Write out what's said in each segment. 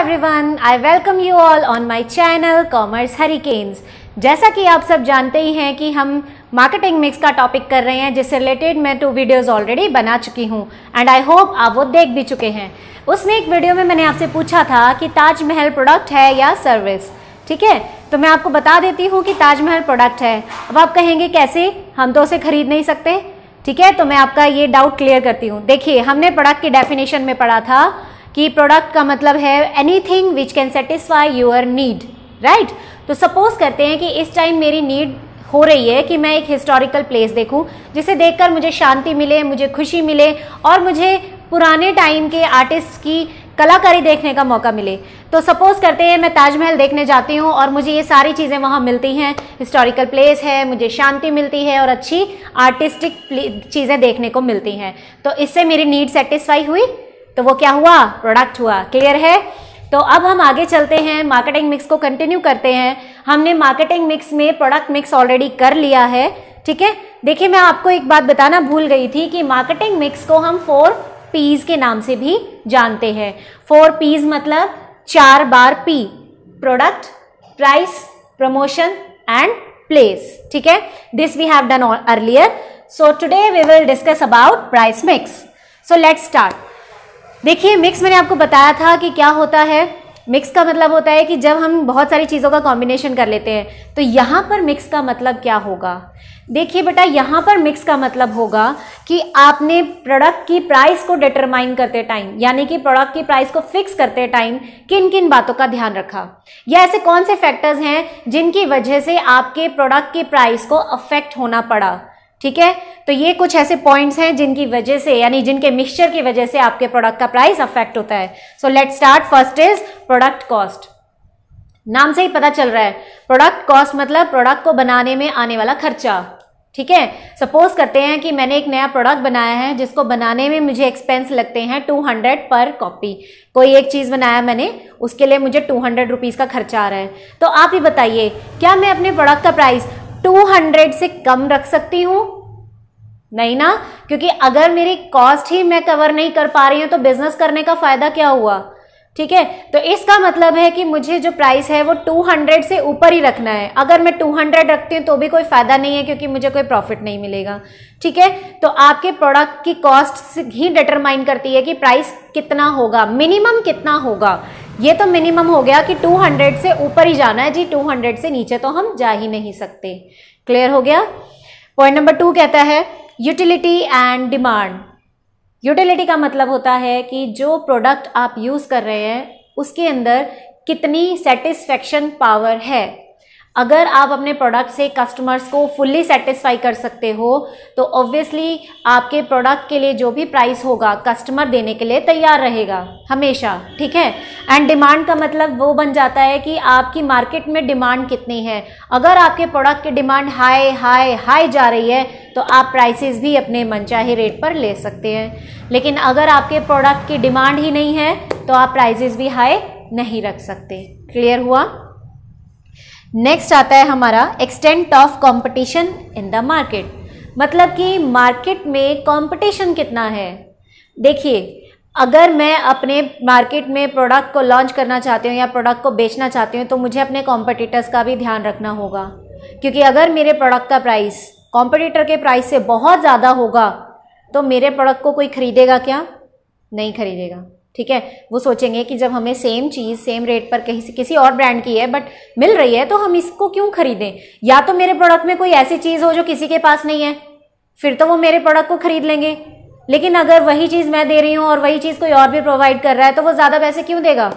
everyone I welcome you all on my channel Commerce Hurricanes जैसा कि आप सब जानते ही हैं कि हम मार्केटिंग मिक्स का टॉपिक कर रहे हैं जिससे रिलेटेड मैं टू वीडियोस ऑलरेडी बना चुकी हूं एंड आई होप आप वो देख भी चुके हैं उसमें एक वीडियो में मैंने आपसे पूछा था कि ताजमहल प्रोडक्ट है या सर्विस ठीक है तो मैं आपको बता देती हूँ कि ताजमहल प्रोडक्ट है अब आप कहेंगे कैसे हम तो उसे खरीद नहीं सकते ठीक है तो मैं आपका ये डाउट क्लियर करती हूँ देखिए हमने प्रोडक्ट की डेफिनेशन में पढ़ा था कि प्रोडक्ट का मतलब है anything which can satisfy your need right तो सपोज करते हैं कि इस टाइम मेरी नीड हो रही है कि मैं एक हिस्टोरिकल प्लेस देखूं जिसे देखकर मुझे शांति मिले मुझे खुशी मिले और मुझे पुराने टाइम के आर्टिस्ट की कलाकारी देखने का मौका मिले तो सपोज़ करते हैं मैं ताजमहल देखने जाती हूँ और मुझे ये सारी चीज़ें वहाँ मिलती हैं हिस्टोरिकल प्लेस है मुझे शांति मिलती है और अच्छी आर्टिस्टिक चीज़ें देखने को मिलती हैं तो इससे मेरी नीड सेटिस्फाई हुई तो वो क्या हुआ प्रोडक्ट हुआ क्लियर है तो अब हम आगे चलते हैं मार्केटिंग मिक्स को कंटिन्यू करते हैं हमने मार्केटिंग मिक्स में प्रोडक्ट मिक्स ऑलरेडी कर लिया है ठीक है देखिए मैं आपको एक बात बताना भूल गई थी कि मार्केटिंग मिक्स को हम फोर पीज के नाम से भी जानते हैं फोर पीज मतलब चार बार P product price promotion and place ठीक है this we have done earlier so today we will discuss about price mix so let's start देखिए मिक्स मैंने आपको बताया था कि क्या होता है मिक्स का मतलब होता है कि जब हम बहुत सारी चीज़ों का कॉम्बिनेशन कर लेते हैं तो यहाँ पर मिक्स का मतलब क्या होगा देखिए बेटा यहाँ पर मिक्स का मतलब होगा कि आपने प्रोडक्ट की प्राइस को डिटरमाइन करते टाइम यानी कि प्रोडक्ट की प्राइस को फिक्स करते टाइम किन किन बातों का ध्यान रखा या ऐसे कौन से फैक्टर्स हैं जिनकी वजह से आपके प्रोडक्ट के प्राइस को अफेक्ट होना पड़ा ठीक है तो ये कुछ ऐसे पॉइंट्स हैं जिनकी वजह से यानी जिनके मिक्सचर की वजह से आपके प्रोडक्ट का प्राइस अफेक्ट होता है so let start first is product cost नाम से ही पता चल रहा है प्रोडक्ट कॉस्ट मतलब प्रोडक्ट को बनाने में आने वाला खर्चा ठीक है सपोज करते हैं कि मैंने एक नया प्रोडक्ट बनाया है जिसको बनाने में मुझे एक्सपेंस लगते हैं 200 पर कॉपी कोई एक चीज़ बनाया मैंने उसके लिए मुझे 200 हंड्रेड रुपीज़ का खर्चा आ रहा है तो आप ही बताइए क्या मैं अपने प्रोडक्ट का प्राइस 200 से कम रख सकती हूँ नहीं ना क्योंकि अगर मेरी कॉस्ट ही मैं कवर नहीं कर पा रही हूं तो बिजनेस करने का फायदा क्या हुआ ठीक है तो इसका मतलब है कि मुझे जो प्राइस है वो 200 से ऊपर ही रखना है अगर मैं 200 रखती हूँ तो भी कोई फ़ायदा नहीं है क्योंकि मुझे कोई प्रॉफिट नहीं मिलेगा ठीक है तो आपके प्रोडक्ट की कॉस्ट ही डिटरमाइन करती है कि प्राइस कितना होगा मिनिमम कितना होगा ये तो मिनिमम हो गया कि 200 से ऊपर ही जाना है जी 200 से नीचे तो हम जा ही नहीं सकते क्लियर हो गया पॉइंट नंबर टू कहता है यूटिलिटी एंड डिमांड यूटिलिटी का मतलब होता है कि जो प्रोडक्ट आप यूज़ कर रहे हैं उसके अंदर कितनी सेटिस्फेक्शन पावर है अगर आप अपने प्रोडक्ट से कस्टमर्स को फुल्ली सेटिस्फाई कर सकते हो तो ऑब्वियसली आपके प्रोडक्ट के लिए जो भी प्राइस होगा कस्टमर देने के लिए तैयार रहेगा हमेशा ठीक है एंड डिमांड का मतलब वो बन जाता है कि आपकी मार्केट में डिमांड कितनी है अगर आपके प्रोडक्ट की डिमांड हाई हाई हाई जा रही है तो आप प्राइसेस भी अपने मनचाहे रेट पर ले सकते हैं लेकिन अगर आपके प्रोडक्ट की डिमांड ही नहीं है तो आप प्राइजेज़ भी हाई नहीं रख सकते क्लियर हुआ नेक्स्ट आता है हमारा extent of competition in the market मतलब कि मार्केट में कंपटीशन कितना है देखिए अगर मैं अपने मार्केट में प्रोडक्ट को लॉन्च करना चाहती हूँ या प्रोडक्ट को बेचना चाहती हूँ तो मुझे अपने कॉम्पिटिटर्स का भी ध्यान रखना होगा क्योंकि अगर मेरे प्रोडक्ट का प्राइस कॉम्पिटिटर के प्राइस से बहुत ज़्यादा होगा तो मेरे प्रोडक्ट को कोई ख़रीदेगा क्या नहीं खरीदेगा ठीक है वो सोचेंगे कि जब हमें सेम चीज़ सेम रेट पर कहीं से किसी और ब्रांड की है बट मिल रही है तो हम इसको क्यों खरीदें या तो मेरे प्रोडक्ट में कोई ऐसी चीज़ हो जो किसी के पास नहीं है फिर तो वो मेरे प्रोडक्ट को खरीद लेंगे लेकिन अगर वही चीज़ मैं दे रही हूँ और वही चीज़ कोई और भी प्रोवाइड कर रहा है तो वो ज़्यादा पैसे क्यों देगा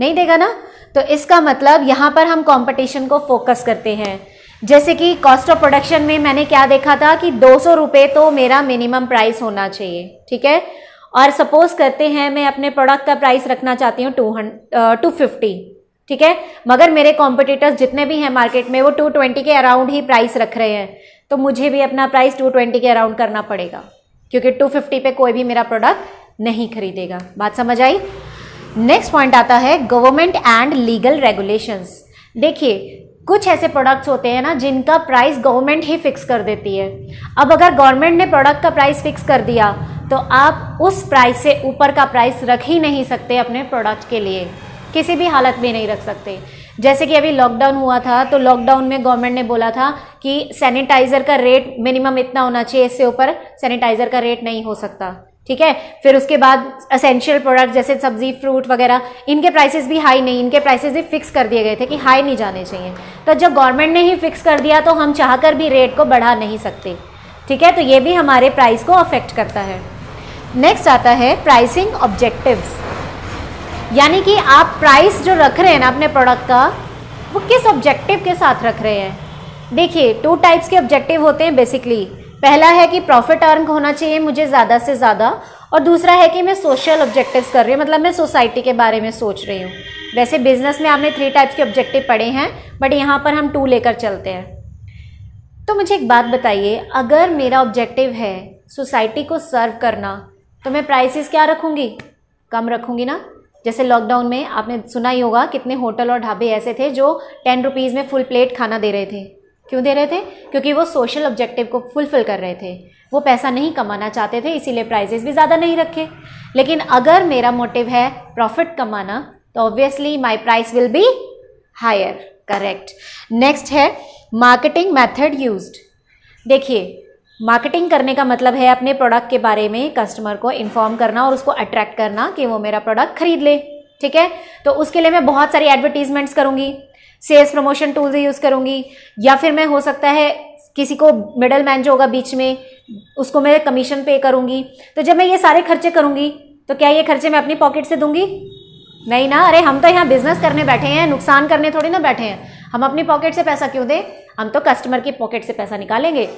नहीं देगा ना तो इसका मतलब यहाँ पर हम कॉम्पिटिशन को फोकस करते हैं जैसे कि कॉस्ट ऑफ प्रोडक्शन में मैंने क्या देखा था कि दो सौ तो मेरा मिनिमम प्राइस होना चाहिए ठीक है और सपोज करते हैं मैं अपने प्रोडक्ट का प्राइस रखना चाहती हूँ टू हंड टू फिफ्टी ठीक है मगर मेरे कॉम्पिटिटर्स जितने भी हैं मार्केट में वो टू ट्वेंटी के अराउंड ही प्राइस रख रहे हैं तो मुझे भी अपना प्राइस टू ट्वेंटी के अराउंड करना पड़ेगा क्योंकि टू फिफ्टी पे कोई भी मेरा प्रोडक्ट नहीं खरीदेगा बात समझ आई नेक्स्ट पॉइंट आता है गवर्नमेंट एंड लीगल रेगुलेशंस देखिए कुछ ऐसे प्रोडक्ट्स होते हैं ना जिनका प्राइस गवर्नमेंट ही फिक्स कर देती है अब अगर गवर्नमेंट ने प्रोडक्ट का प्राइस फिक्स कर दिया तो आप उस प्राइस से ऊपर का प्राइस रख ही नहीं सकते अपने प्रोडक्ट के लिए किसी भी हालत में नहीं रख सकते जैसे कि अभी लॉकडाउन हुआ था तो लॉकडाउन में गवर्नमेंट ने बोला था कि सैनिटाइज़र का रेट मिनिमम इतना होना चाहिए इससे ऊपर सैनिटाइज़र का रेट नहीं हो सकता ठीक है फिर उसके बाद असेंशियल प्रोडक्ट जैसे सब्जी फ्रूट वगैरह इनके प्राइसेस भी हाई नहीं इनके प्राइसेस भी फिक्स कर दिए गए थे कि हाई नहीं जाने चाहिए तो जब गवर्नमेंट ने ही फिक्स कर दिया तो हम चाहकर भी रेट को बढ़ा नहीं सकते ठीक है तो ये भी हमारे प्राइस को अफेक्ट करता है नेक्स्ट आता है प्राइसिंग ऑब्जेक्टिव्स यानी कि आप प्राइस जो रख रहे हैं ना अपने प्रोडक्ट का वो किस ऑब्जेक्टिव के साथ रख रहे हैं देखिए टू टाइप्स के ऑब्जेक्टिव होते हैं बेसिकली पहला है कि प्रॉफिट अर्न होना चाहिए मुझे ज़्यादा से ज़्यादा और दूसरा है कि मैं सोशल ऑब्जेक्टिव्स कर रही हूँ मतलब मैं सोसाइटी के बारे में सोच रही हूँ वैसे बिजनेस में आपने थ्री टाइप्स के ऑब्जेक्टिव पढ़े हैं बट यहाँ पर हम टू लेकर चलते हैं तो मुझे एक बात बताइए अगर मेरा ऑब्जेक्टिव है सोसाइटी को सर्व करना तो मैं प्राइसेस क्या रखूँगी कम रखूँगी ना जैसे लॉकडाउन में आपने सुना ही होगा कितने होटल और ढाबे ऐसे थे जो टेन रुपीज़ में फुल प्लेट खाना दे रहे थे क्यों दे रहे थे क्योंकि वो सोशल ऑब्जेक्टिव को फुलफिल कर रहे थे वो पैसा नहीं कमाना चाहते थे इसीलिए प्राइजेस भी ज़्यादा नहीं रखे लेकिन अगर मेरा मोटिव है प्रॉफिट कमाना तो obviously my price will be higher correct next है मार्केटिंग मैथड यूज देखिए मार्केटिंग करने का मतलब है अपने प्रोडक्ट के बारे में कस्टमर को इन्फॉर्म करना और उसको अट्रैक्ट करना कि वो मेरा प्रोडक्ट खरीद ले ठीक है तो उसके लिए मैं बहुत सारी एडवर्टीजमेंट्स करूँगी सेल्स प्रमोशन टूल्स यूज़ करूँगी या फिर मैं हो सकता है किसी को मिडल मैन जो होगा बीच में उसको मैं कमीशन पे करूँगी तो जब मैं ये सारे खर्चे करूँगी तो क्या ये खर्चे मैं अपनी पॉकेट से दूंगी नहीं ना अरे हम तो यहाँ बिजनेस करने बैठे हैं नुकसान करने थोड़ी ना बैठे हैं हम अपनी पॉकेट से पैसा क्यों दें हम तो कस्टमर की पॉकेट से पैसा निकालेंगे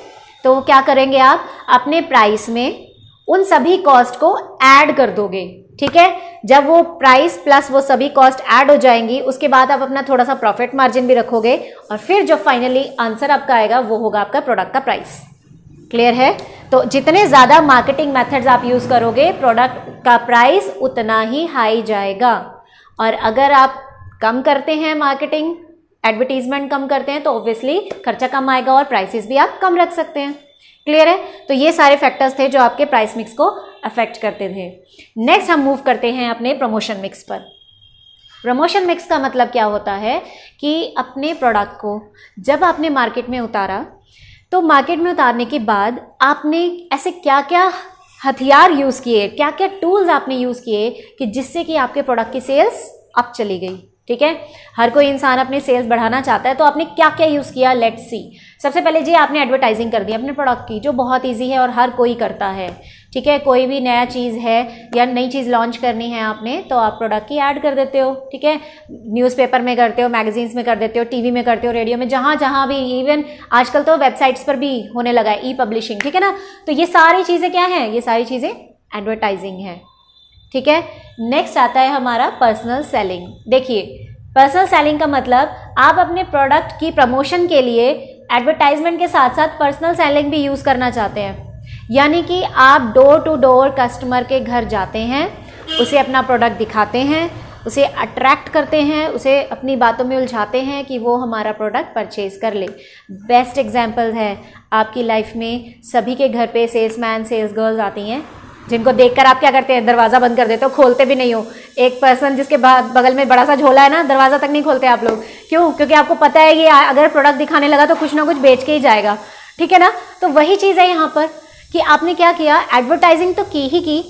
तो क्या करेंगे आप अपने प्राइस में उन सभी कॉस्ट को ऐड कर दोगे ठीक है जब वो प्राइस प्लस वो सभी कॉस्ट ऐड हो जाएंगी उसके बाद आप अपना थोड़ा सा प्रॉफिट मार्जिन भी रखोगे और फिर जो फाइनली आंसर आपका आएगा वो होगा आपका प्रोडक्ट का प्राइस क्लियर है तो जितने ज़्यादा मार्केटिंग मेथड्स आप यूज़ करोगे प्रोडक्ट का प्राइस उतना ही हाई जाएगा और अगर आप कम करते हैं मार्केटिंग एडवर्टीजमेंट कम करते हैं तो ऑब्वियसली खर्चा कम आएगा और प्राइसेस भी आप कम रख सकते हैं क्लियर है तो ये सारे फैक्टर्स थे जो आपके प्राइस मिक्स को अफेक्ट करते थे नेक्स्ट हम मूव करते हैं अपने प्रमोशन मिक्स पर प्रमोशन मिक्स का मतलब क्या होता है कि अपने प्रोडक्ट को जब आपने मार्केट में उतारा तो मार्केट में उतारने के बाद आपने ऐसे क्या क्या हथियार यूज़ किए क्या क्या टूल्स आपने यूज़ किए कि जिससे कि आपके प्रोडक्ट की सेल्स अप चली गई ठीक है हर कोई इंसान अपने सेल्स बढ़ाना चाहता है तो आपने क्या क्या यूज़ किया लेट्स सी सबसे पहले जी आपने एडवर्टाइजिंग कर दी अपने प्रोडक्ट की जो बहुत इजी है और हर कोई करता है ठीक है कोई भी नया चीज़ है या नई चीज़ लॉन्च करनी है आपने तो आप प्रोडक्ट की ऐड कर देते हो ठीक है न्यूज़पेपर में करते हो मैगजीन्स में कर देते हो टीवी में करते हो रेडियो में जहाँ जहाँ भी इवन आजकल तो वेबसाइट्स पर भी होने लगा है ई पब्लिशिंग ठीक है ना तो ये सारी चीज़ें क्या हैं ये सारी चीज़ें एडवर्टाइजिंग है ठीक है नेक्स्ट आता है हमारा पर्सनल सेलिंग देखिए पर्सनल सेलिंग का मतलब आप अपने प्रोडक्ट की प्रमोशन के लिए एडवर्टाइजमेंट के साथ साथ पर्सनल सेलिंग भी यूज़ करना चाहते हैं यानी कि आप डोर टू डोर कस्टमर के घर जाते हैं उसे अपना प्रोडक्ट दिखाते हैं उसे अट्रैक्ट करते हैं उसे अपनी बातों में उलझाते हैं कि वो हमारा प्रोडक्ट परचेज कर ले बेस्ट एग्जाम्पल है आपकी लाइफ में सभी के घर पे सेल्समैन सेल्स गर्ल्स आती हैं जिनको देखकर आप क्या करते हैं दरवाज़ा बंद कर देते हो खोलते भी नहीं हो एक पर्सन जिसके बगल में बड़ा सा झोला है ना दरवाज़ा तक नहीं खोलते आप लोग क्यों क्योंकि आपको पता है कि अगर प्रोडक्ट दिखाने लगा तो कुछ ना कुछ बेच के ही जाएगा ठीक है ना तो वही चीज़ है यहाँ पर कि आपने क्या किया एडवर्टाइजिंग तो की ही की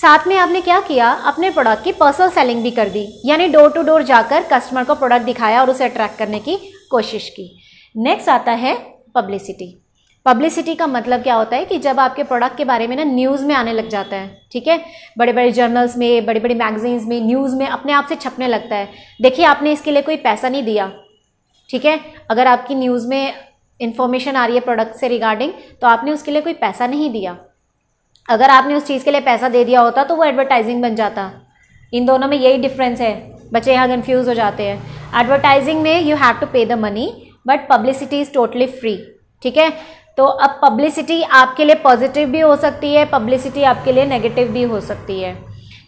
साथ में आपने क्या किया अपने प्रोडक्ट की पर्सनल सेलिंग भी कर दी यानी डोर टू डोर जाकर कस्टमर को प्रोडक्ट दिखाया और उसे अट्रैक्ट करने की कोशिश की नेक्स्ट आता है पब्लिसिटी पब्लिसिटी का मतलब क्या होता है कि जब आपके प्रोडक्ट के बारे में ना न्यूज़ में आने लग जाता है ठीक है बड़े बड़े जर्नल्स में बड़ी बड़ी मैगजीन्स में न्यूज़ में अपने आप से छपने लगता है देखिए आपने इसके लिए कोई पैसा नहीं दिया ठीक है अगर आपकी न्यूज़ में इन्फॉर्मेशन आ रही है प्रोडक्ट से रिगार्डिंग तो आपने उसके लिए कोई पैसा नहीं दिया अगर आपने उस चीज़ के लिए पैसा दे दिया होता तो वो एडवर्टाइजिंग बन जाता इन दोनों में यही डिफरेंस है बच्चे यहाँ कन्फ्यूज़ हो जाते हैं एडवर्टाइजिंग में you have to pay the money but publicity is totally free ठीक है तो अब पब्लिसिटी आपके लिए पॉजिटिव भी हो सकती है पब्लिसिटी आपके लिए नेगेटिव भी हो सकती है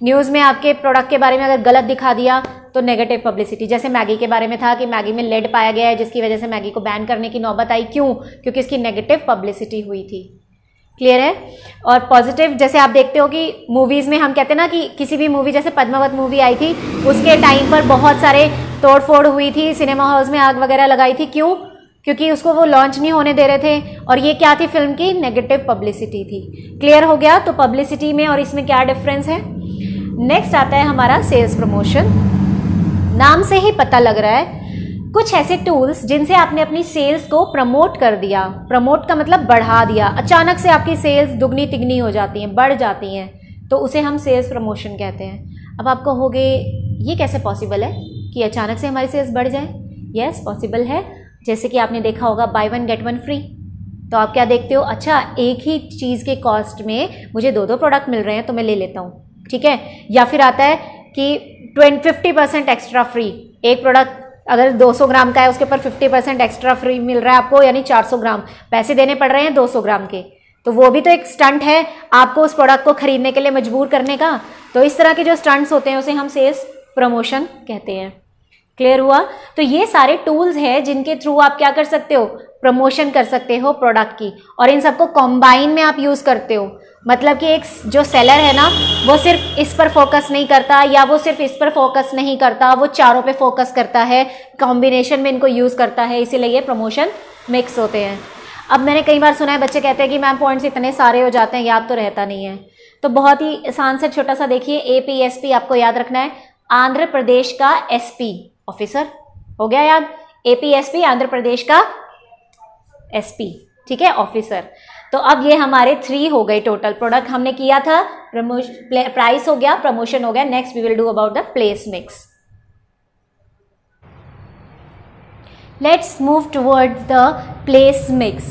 न्यूज़ में आपके प्रोडक्ट के बारे में अगर गलत दिखा दिया तो नेगेटिव पब्लिसिटी जैसे मैगी के बारे में था कि मैगी में लेड पाया गया है जिसकी वजह से मैगी को बैन करने की नौबत आई क्यों क्योंकि इसकी नेगेटिव पब्लिसिटी हुई थी क्लियर है और पॉजिटिव जैसे आप देखते हो कि मूवीज़ में हम कहते हैं ना कि किसी भी मूवी जैसे पद्मावत मूवी आई थी उसके टाइम पर बहुत सारे तोड़फोड़ हुई थी सिनेमा हॉल्स में आग वगैरह लगाई थी क्यों क्योंकि उसको वो लॉन्च नहीं होने दे रहे थे और ये क्या थी फिल्म की नेगेटिव पब्लिसिटी थी क्लियर हो गया तो पब्लिसिटी में और इसमें क्या डिफरेंस है नेक्स्ट आता है हमारा सेल्स प्रमोशन नाम से ही पता लग रहा है कुछ ऐसे टूल्स जिनसे आपने अपनी सेल्स को प्रमोट कर दिया प्रमोट का मतलब बढ़ा दिया अचानक से आपकी सेल्स दुगनी तिगनी हो जाती हैं बढ़ जाती हैं तो उसे हम सेल्स प्रमोशन कहते हैं अब आप कहोगे ये कैसे पॉसिबल है कि अचानक से हमारी सेल्स बढ़ जाए यस yes, पॉसिबल है जैसे कि आपने देखा होगा buy one get one free तो आप क्या देखते हो अच्छा एक ही चीज़ के कॉस्ट में मुझे दो दो प्रोडक्ट मिल रहे हैं तो मैं ले लेता हूँ ठीक है या फिर आता है कि twenty fifty percent extra free एक प्रोडक्ट अगर 200 ग्राम का है उसके ऊपर 50 परसेंट एक्स्ट्रा फ्री मिल रहा है आपको यानी 400 ग्राम पैसे देने पड़ रहे हैं 200 ग्राम के तो वो भी तो एक स्टंट है आपको उस प्रोडक्ट को खरीदने के लिए मजबूर करने का तो इस तरह के जो स्टंट्स होते हैं उसे हम सेल्स प्रमोशन कहते हैं क्लियर हुआ तो ये सारे टूल्स हैं जिनके थ्रू आप क्या कर सकते हो प्रमोशन कर सकते हो प्रोडक्ट की और इन सबको कॉम्बाइन में आप यूज़ करते हो मतलब कि एक जो सेलर है ना वो सिर्फ इस पर फोकस नहीं करता या वो सिर्फ इस पर फोकस नहीं करता वो चारों पे फोकस करता है कॉम्बिनेशन में इनको यूज़ करता है इसीलिए ये प्रमोशन मिक्स होते हैं अब मैंने कई बार सुना है बच्चे कहते हैं कि मैम पॉइंट्स इतने सारे हो जाते हैं याद तो रहता नहीं है तो बहुत ही आसान से छोटा सा देखिए ए आपको याद रखना है आंध्र प्रदेश का एस पी ऑफिसर हो गया याद एपीएसपी आंध्र प्रदेश का एसपी ठीक है ऑफिसर तो अब ये हमारे थ्री हो गए टोटल प्रोडक्ट हमने किया था प्राइस हो गया प्रमोशन हो गया next we will do about the place mix let's move toward the place mix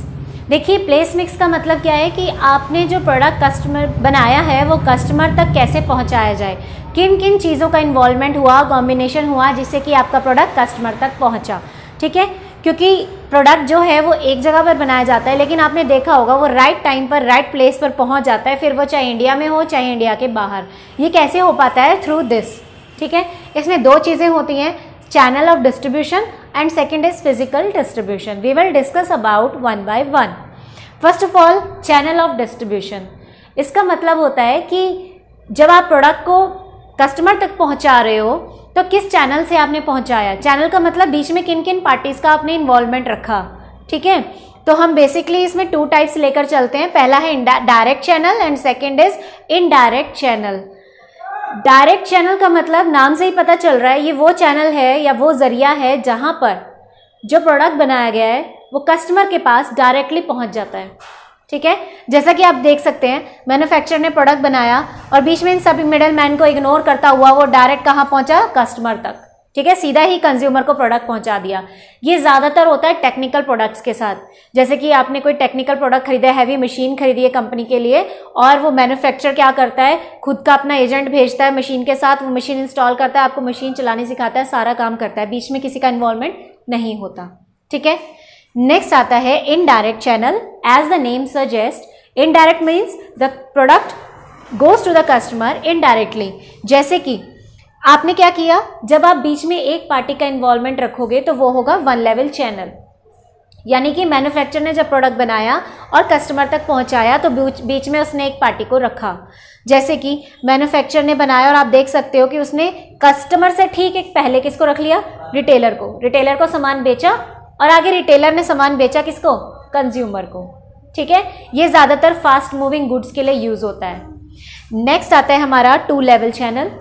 देखिए प्लेस मिक्स का मतलब क्या है कि आपने जो प्रोडक्ट कस्टमर बनाया है वो कस्टमर तक कैसे पहुंचाया जाए किन किन चीज़ों का इन्वॉल्वमेंट हुआ कॉम्बिनेशन हुआ जिससे कि आपका प्रोडक्ट कस्टमर तक पहुंचा ठीक है क्योंकि प्रोडक्ट जो है वो एक जगह पर बनाया जाता है लेकिन आपने देखा होगा वो राइट टाइम पर राइट प्लेस पर पहुंच जाता है फिर वो चाहे इंडिया में हो चाहे इंडिया के बाहर ये कैसे हो पाता है थ्रू दिस ठीक है इसमें दो चीज़ें होती हैं channel of distribution and second is physical distribution we will discuss about one by one first of all channel of distribution इसका मतलब होता है कि जब आप प्रोडक्ट को कस्टमर तक पहुंचा रहे हो तो किस चैनल से आपने पहुंचाया चैनल का मतलब बीच में किन किन पार्टीज़ का आपने इन्वॉल्वमेंट रखा ठीक है तो हम बेसिकली इसमें टू टाइप्स लेकर चलते हैं पहला है direct channel and second is indirect channel direct channel का मतलब नाम से ही पता चल रहा है ये वो चैनल है या वो ज़रिया है जहाँ पर जो प्रोडक्ट बनाया गया है वो कस्टमर के पास डायरेक्टली पहुँच जाता है ठीक है जैसा कि आप देख सकते हैं मैन्युफैक्चर ने प्रोडक्ट बनाया और बीच में इन सभी मिडल मैन को इग्नोर करता हुआ वो डायरेक्ट कहाँ पहुंचा कस्टमर तक ठीक है सीधा ही कंज्यूमर को प्रोडक्ट पहुंचा दिया ये ज़्यादातर होता है टेक्निकल प्रोडक्ट्स के साथ जैसे कि आपने कोई टेक्निकल प्रोडक्ट खरीदा हैवी मशीन खरीदी है कंपनी के लिए और वो मैन्युफैक्चर क्या करता है खुद का अपना एजेंट भेजता है मशीन के साथ वो मशीन इंस्टॉल करता है आपको मशीन चलाने सिखाता है सारा काम करता है बीच में किसी का इन्वॉल्वमेंट नहीं होता ठीक है नेक्स्ट आता है indirect channel as the name suggest indirect means the product goes to the customer indirectly जैसे कि आपने क्या किया जब आप बीच में एक पार्टी का इन्वॉल्वमेंट रखोगे तो वो होगा वन लेवल चैनल यानी कि मैन्युफैक्चर ने जब प्रोडक्ट बनाया और कस्टमर तक पहुंचाया तो बीच में उसने एक पार्टी को रखा जैसे कि मैन्युफैक्चर ने बनाया और आप देख सकते हो कि उसने कस्टमर से ठीक एक पहले किसको रख लिया रिटेलर को रिटेलर को सामान बेचा और आगे रिटेलर ने सामान बेचा किसको कंज्यूमर को ठीक है ये ज़्यादातर फास्ट मूविंग गुड्स के लिए यूज़ होता है नेक्स्ट आता है हमारा two level channel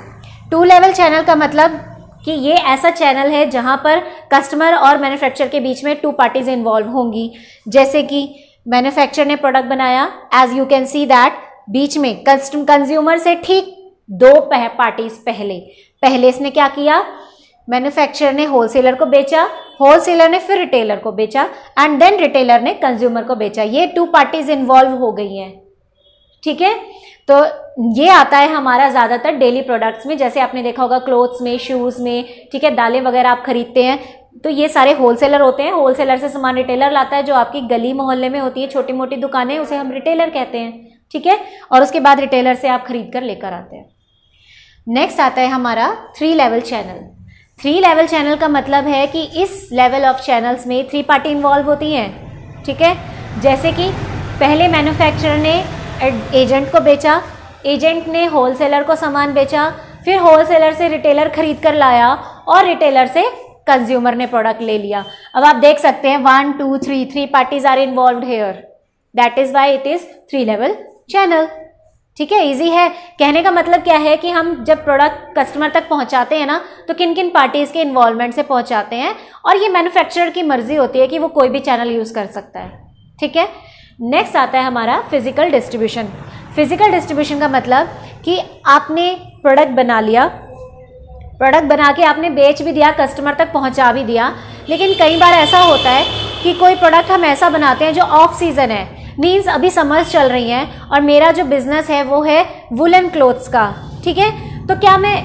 two level channel का मतलब कि ये ऐसा चैनल है जहाँ पर कस्टमर और मैन्युफैक्चर के बीच में टू पार्टीज इन्वॉल्व होंगी जैसे कि मैन्युफैक्चरर ने प्रोडक्ट बनाया as you can see that बीच में कंज्यूमर से ठीक दो पह, पार्टीज पहले पहले इसने क्या किया मैन्युफैक्चरर ने होलसेलर को बेचा होलसेलर ने फिर रिटेलर को बेचा एंड देन रिटेलर ने कंज्यूमर को बेचा ये टू पार्टीज इन्वॉल्व हो गई हैं ठीक है तो ये आता है हमारा ज़्यादातर डेली प्रोडक्ट्स में जैसे आपने देखा होगा क्लोथ्स में शूज़ में ठीक है दालें वगैरह आप खरीदते हैं तो ये सारे होलसेलर होते हैं होलसेलर से सामान रिटेलर लाता है जो आपकी गली मोहल्ले में होती है छोटी मोटी दुकानें उसे हम रिटेलर कहते हैं ठीक है और उसके बाद रिटेलर से आप खरीद कर लेकर आते हैं नेक्स्ट आता है हमारा three level channel three level channel का मतलब है कि इस लेवल ऑफ चैनल्स में थ्री पार्टी इन्वॉल्व होती हैं ठीक है जैसे कि पहले मैन्युफैक्चरर ने एजेंट को बेचा एजेंट ने होलसेलर को सामान बेचा फिर होलसेलर से रिटेलर खरीद कर लाया और रिटेलर से कंज्यूमर ने प्रोडक्ट ले लिया अब आप देख सकते हैं one two three three parties are involve here that is why it is three level channel ठीक है इजी है कहने का मतलब क्या है कि हम जब प्रोडक्ट कस्टमर तक पहुंचाते हैं ना तो किन किन पार्टीज़ के इन्वॉल्वमेंट से पहुंचाते हैं और ये मैन्युफैक्चरर की मर्जी होती है कि वो कोई भी चैनल यूज़ कर सकता है ठीक है नेक्स्ट आता है हमारा फिजिकल डिस्ट्रीब्यूशन फिजिकल डिस्ट्रीब्यूशन का मतलब कि आपने प्रोडक्ट बना लिया प्रोडक्ट बना के आपने बेच भी दिया कस्टमर तक पहुँचा भी दिया लेकिन कई बार ऐसा होता है कि कोई प्रोडक्ट हम ऐसा बनाते हैं जो ऑफ सीज़न है मीन्स अभी समर्स चल रही है और मेरा जो बिजनेस है वो है वुलन क्लोथ्स का ठीक है तो क्या मैं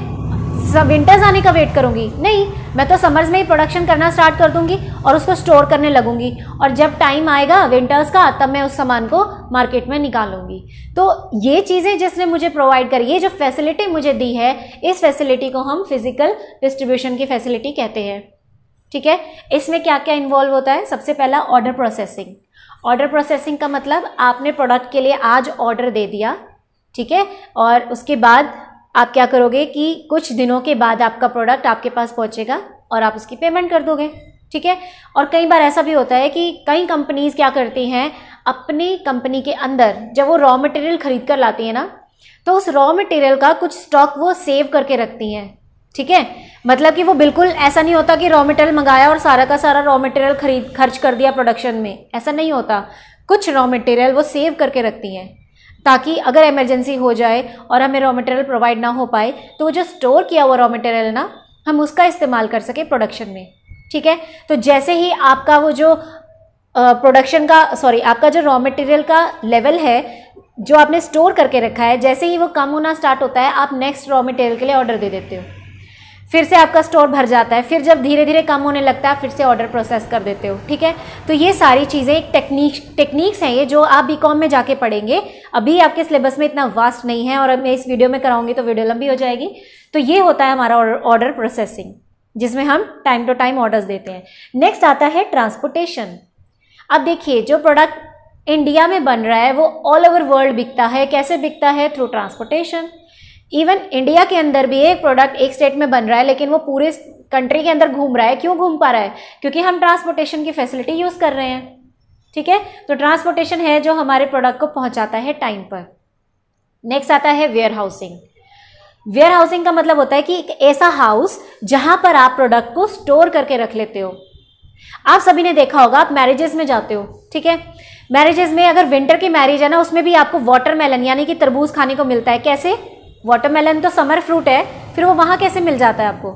विंटर्स आने का वेट करूँगी नहीं मैं तो समर्स में ही प्रोडक्शन करना स्टार्ट कर दूंगी और उसको स्टोर करने लगूंगी और जब टाइम आएगा विंटर्स का तब मैं उस सामान को मार्केट में निकालूंगी तो ये चीज़ें जिसने मुझे प्रोवाइड करी ये जो फैसिलिटी मुझे दी है इस फैसिलिटी को हम फिजिकल डिस्ट्रीब्यूशन की फैसिलिटी कहते हैं ठीक है इसमें क्या क्या इन्वॉल्व होता है सबसे पहला ऑर्डर प्रोसेसिंग ऑर्डर प्रोसेसिंग का मतलब आपने प्रोडक्ट के लिए आज ऑर्डर दे दिया ठीक है और उसके बाद आप क्या करोगे कि कुछ दिनों के बाद आपका प्रोडक्ट आपके पास पहुंचेगा और आप उसकी पेमेंट कर दोगे ठीक है और कई बार ऐसा भी होता है कि कई कंपनीज क्या करती हैं अपनी कंपनी के अंदर जब वो रॉ मटेरियल खरीद कर लाती है ना तो उस रॉ मटेरियल का कुछ स्टॉक वो सेव करके रखती हैं ठीक है मतलब कि वो बिल्कुल ऐसा नहीं होता कि रॉ मटेरियल मंगाया और सारा का सारा रॉ मटेरियल खरीद खर्च कर दिया प्रोडक्शन में ऐसा नहीं होता कुछ रॉ मटेरियल वो सेव करके रखती हैं ताकि अगर इमरजेंसी हो जाए और हमें रॉ मटेरियल प्रोवाइड ना हो पाए तो वो जो स्टोर किया हुआ रॉ मटेरियल ना हम उसका इस्तेमाल कर सकें प्रोडक्शन में ठीक है तो जैसे ही आपका वो जो प्रोडक्शन का सॉरी आपका जो रॉ मटेरियल का लेवल है जो आपने स्टोर करके रखा है जैसे ही वो कम होना स्टार्ट होता है आप नेक्स्ट रॉ मटेरियल के लिए ऑर्डर दे देते हो फिर से आपका स्टोर भर जाता है फिर जब धीरे धीरे कम होने लगता है फिर से ऑर्डर प्रोसेस कर देते हो ठीक है तो ये सारी चीज़ें एक टेक्निक टेक्निक्स हैं ये जो आप बी में जाके पढ़ेंगे अभी आपके सिलेबस में इतना वास्ट नहीं है और अब मैं इस वीडियो में कराऊंगी तो वीडियो लंबी हो जाएगी तो ये होता है हमारा ऑर्डर प्रोसेसिंग जिसमें हम टाइम टू टाइम ऑर्डर्स देते हैं नेक्स्ट आता है ट्रांसपोर्टेशन अब देखिए जो प्रोडक्ट इंडिया में बन रहा है वो ऑल ओवर वर्ल्ड बिकता है कैसे बिकता है थ्रू ट्रांसपोर्टेशन इवन इंडिया के अंदर भी एक प्रोडक्ट एक स्टेट में बन रहा है लेकिन वो पूरे कंट्री के अंदर घूम रहा है क्यों घूम पा रहा है क्योंकि हम ट्रांसपोर्टेशन की फैसिलिटी यूज़ कर रहे हैं ठीक है तो ट्रांसपोर्टेशन है जो हमारे प्रोडक्ट को पहुंचाता है टाइम पर नेक्स्ट आता है वेयर हाउसिंग वेयर हाउसिंग का मतलब होता है कि एक ऐसा हाउस जहां पर आप प्रोडक्ट को स्टोर करके रख लेते हो आप सभी ने देखा होगा आप मैरिजेस में जाते हो ठीक है मैरिजेस में अगर विंटर की मैरिज है ना उसमें भी आपको वाटरमेलन यानी कि तरबूज खाने को मिलता है कैसे वाटरमेलन तो समर फ्रूट है फिर वो वहाँ कैसे मिल जाता है आपको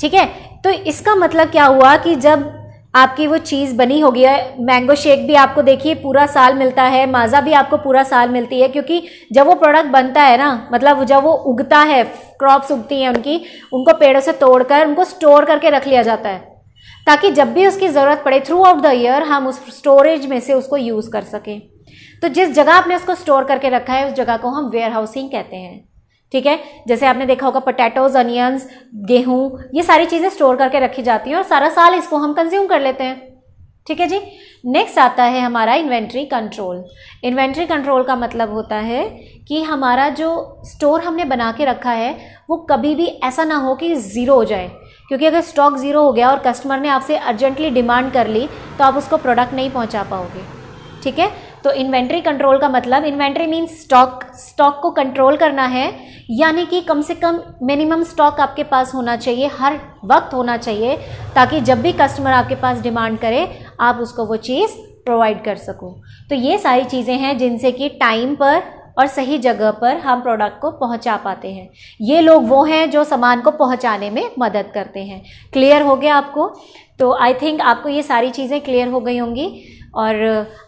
ठीक है तो इसका मतलब क्या हुआ कि जब आपकी वो चीज़ बनी होगी मैंगो शेक भी आपको देखिए पूरा साल मिलता है माज़ा भी आपको पूरा साल मिलती है क्योंकि जब वो प्रोडक्ट बनता है ना मतलब जब वो उगता है क्रॉप्स उगती हैं उनकी उनको पेड़ों से तोड़कर उनको स्टोर करके रख लिया जाता है ताकि जब भी उसकी ज़रूरत पड़े थ्रू आउट द ईयर हम उस स्टोरेज में से उसको यूज़ कर सकें तो जिस जगह आपने उसको स्टोर करके रखा है उस जगह को हम वेयर हाउसिंग कहते हैं ठीक है जैसे आपने देखा होगा पोटैटोज अनियंस गेहूं ये सारी चीज़ें स्टोर करके रखी जाती हैं और सारा साल इसको हम कंज्यूम कर लेते हैं ठीक है जी नेक्स्ट आता है हमारा इन्वेंट्री कंट्रोल इन्वेंट्री कंट्रोल का मतलब होता है कि हमारा जो स्टोर हमने बना के रखा है वो कभी भी ऐसा ना हो कि ज़ीरो हो जाए क्योंकि अगर स्टॉक ज़ीरो हो गया और कस्टमर ने आपसे अर्जेंटली डिमांड कर ली तो आप उसको प्रोडक्ट नहीं पहुंचा पाओगे ठीक है तो इन्वेंट्री कंट्रोल का मतलब इन्वेंट्री मीन्स स्टॉक स्टॉक को कंट्रोल करना है यानी कि कम से कम मिनिमम स्टॉक आपके पास होना चाहिए हर वक्त होना चाहिए ताकि जब भी कस्टमर आपके पास डिमांड करे आप उसको वो चीज़ प्रोवाइड कर सको तो ये सारी चीज़ें हैं जिनसे कि टाइम पर और सही जगह पर हम प्रोडक्ट को पहुंचा पाते हैं ये लोग वो हैं जो सामान को पहुंचाने में मदद करते हैं क्लियर हो गया आपको तो आई थिंक आपको ये सारी चीज़ें क्लियर हो गई होंगी और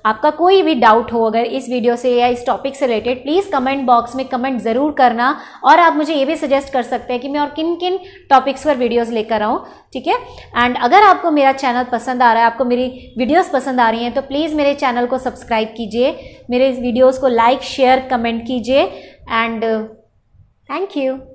आपका कोई भी डाउट हो अगर इस वीडियो से या इस टॉपिक से रिलेटेड प्लीज़ कमेंट बॉक्स में कमेंट ज़रूर करना और आप मुझे ये भी सजेस्ट कर सकते हैं कि मैं और किन किन टॉपिक्स पर वीडियोस लेकर आऊँ ठीक है एंड अगर आपको मेरा चैनल पसंद आ रहा है आपको मेरी वीडियोस पसंद आ रही हैं तो प्लीज़ मेरे चैनल को सब्सक्राइब कीजिए मेरे वीडियोज़ को लाइक शेयर कमेंट कीजिए एंड थैंक यू